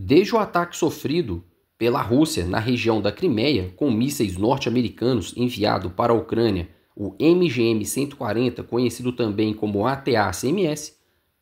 Desde o ataque sofrido pela Rússia na região da Crimeia com mísseis norte-americanos enviado para a Ucrânia, o MGM-140, conhecido também como ATA-CMS,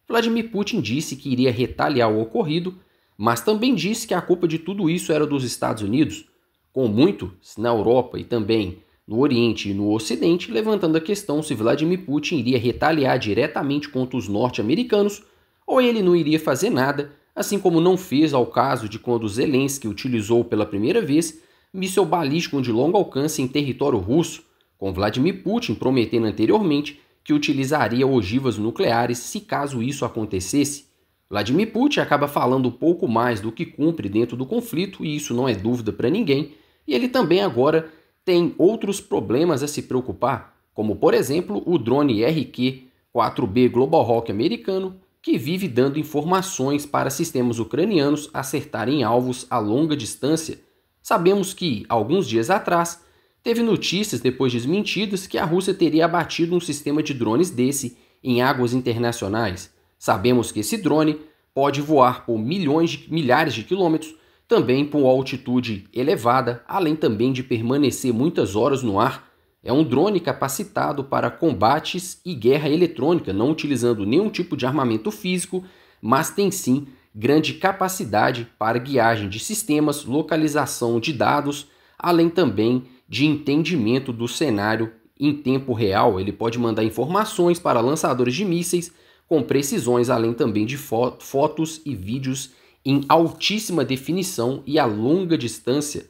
Vladimir Putin disse que iria retaliar o ocorrido, mas também disse que a culpa de tudo isso era dos Estados Unidos, com muitos na Europa e também no Oriente e no Ocidente, levantando a questão se Vladimir Putin iria retaliar diretamente contra os norte-americanos ou ele não iria fazer nada assim como não fez ao caso de quando Zelensky utilizou pela primeira vez míssil balístico de longo alcance em território russo, com Vladimir Putin prometendo anteriormente que utilizaria ogivas nucleares se caso isso acontecesse. Vladimir Putin acaba falando pouco mais do que cumpre dentro do conflito, e isso não é dúvida para ninguém, e ele também agora tem outros problemas a se preocupar, como por exemplo o drone RQ-4B Global Hawk americano, que vive dando informações para sistemas ucranianos acertarem alvos a longa distância, sabemos que, alguns dias atrás, teve notícias depois desmentidas que a Rússia teria abatido um sistema de drones desse em águas internacionais. Sabemos que esse drone pode voar por milhões de, milhares de quilômetros, também por altitude elevada, além também de permanecer muitas horas no ar é um drone capacitado para combates e guerra eletrônica, não utilizando nenhum tipo de armamento físico, mas tem sim grande capacidade para guiagem de sistemas, localização de dados, além também de entendimento do cenário em tempo real. Ele pode mandar informações para lançadores de mísseis com precisões, além também de fotos e vídeos em altíssima definição e a longa distância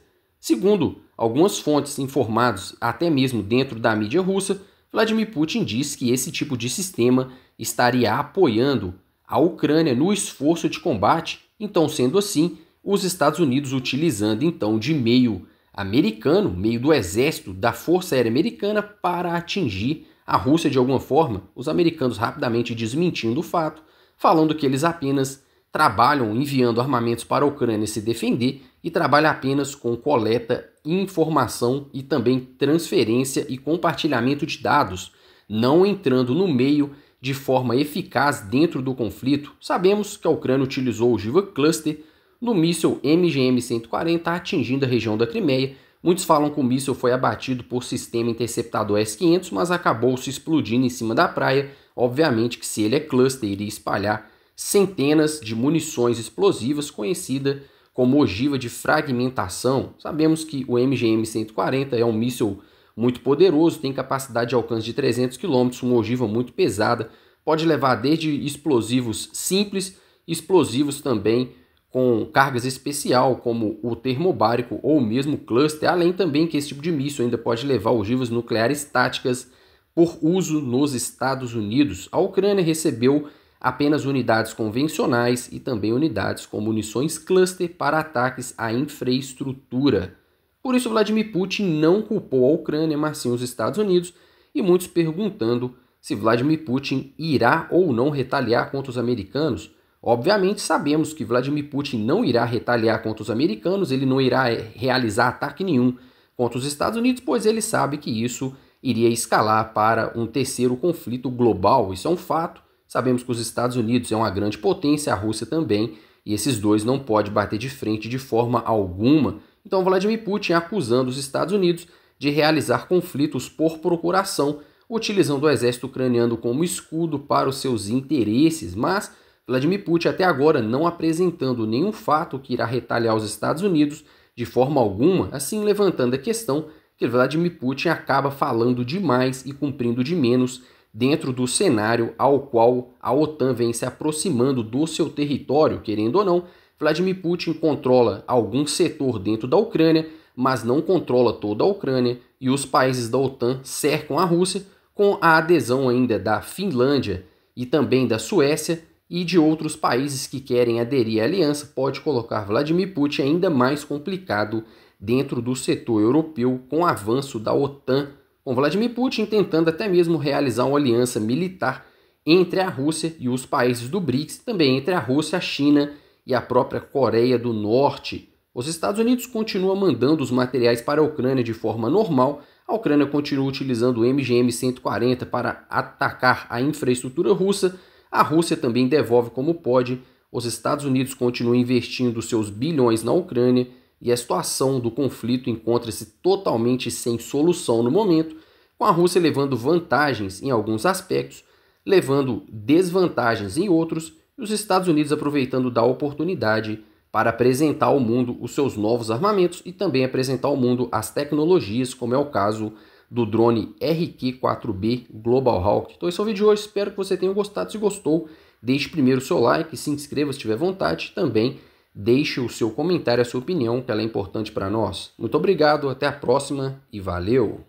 Segundo algumas fontes informadas, até mesmo dentro da mídia russa, Vladimir Putin diz que esse tipo de sistema estaria apoiando a Ucrânia no esforço de combate. Então, sendo assim, os Estados Unidos utilizando então de meio americano, meio do exército da Força Aérea Americana para atingir a Rússia de alguma forma, os americanos rapidamente desmentindo o fato, falando que eles apenas trabalham enviando armamentos para a Ucrânia se defender e trabalha apenas com coleta, informação e também transferência e compartilhamento de dados, não entrando no meio de forma eficaz dentro do conflito. Sabemos que a Ucrânia utilizou o Jiva Cluster no míssil MGM-140 atingindo a região da Crimeia. Muitos falam que o míssil foi abatido por sistema interceptador S-500, mas acabou se explodindo em cima da praia. Obviamente que se ele é cluster, iria espalhar centenas de munições explosivas, conhecida como ogiva de fragmentação, sabemos que o MGM-140 é um míssil muito poderoso, tem capacidade de alcance de 300 km, uma ogiva muito pesada, pode levar desde explosivos simples, explosivos também com cargas especial, como o termobárico ou mesmo cluster, além também que esse tipo de míssil ainda pode levar ogivas nucleares táticas por uso nos Estados Unidos. A Ucrânia recebeu apenas unidades convencionais e também unidades com munições cluster para ataques à infraestrutura. Por isso, Vladimir Putin não culpou a Ucrânia, mas sim os Estados Unidos, e muitos perguntando se Vladimir Putin irá ou não retaliar contra os americanos. Obviamente, sabemos que Vladimir Putin não irá retaliar contra os americanos, ele não irá eh, realizar ataque nenhum contra os Estados Unidos, pois ele sabe que isso iria escalar para um terceiro conflito global. Isso é um fato Sabemos que os Estados Unidos é uma grande potência, a Rússia também, e esses dois não podem bater de frente de forma alguma. Então Vladimir Putin acusando os Estados Unidos de realizar conflitos por procuração, utilizando o exército ucraniano como escudo para os seus interesses, mas Vladimir Putin até agora não apresentando nenhum fato que irá retaliar os Estados Unidos de forma alguma, assim levantando a questão que Vladimir Putin acaba falando demais e cumprindo de menos dentro do cenário ao qual a OTAN vem se aproximando do seu território, querendo ou não. Vladimir Putin controla algum setor dentro da Ucrânia, mas não controla toda a Ucrânia, e os países da OTAN cercam a Rússia, com a adesão ainda da Finlândia e também da Suécia e de outros países que querem aderir à aliança, pode colocar Vladimir Putin ainda mais complicado dentro do setor europeu com o avanço da OTAN com Vladimir Putin tentando até mesmo realizar uma aliança militar entre a Rússia e os países do BRICS, também entre a Rússia, a China e a própria Coreia do Norte. Os Estados Unidos continuam mandando os materiais para a Ucrânia de forma normal. A Ucrânia continua utilizando o MGM-140 para atacar a infraestrutura russa. A Rússia também devolve como pode. Os Estados Unidos continuam investindo seus bilhões na Ucrânia e a situação do conflito encontra-se totalmente sem solução no momento, com a Rússia levando vantagens em alguns aspectos, levando desvantagens em outros, e os Estados Unidos aproveitando da oportunidade para apresentar ao mundo os seus novos armamentos e também apresentar ao mundo as tecnologias, como é o caso do drone RQ-4B Global Hawk. Então esse é o vídeo de hoje, espero que você tenha gostado. Se gostou, deixe primeiro o seu like, se inscreva se tiver vontade, também Deixe o seu comentário, a sua opinião, que ela é importante para nós. Muito obrigado, até a próxima e valeu!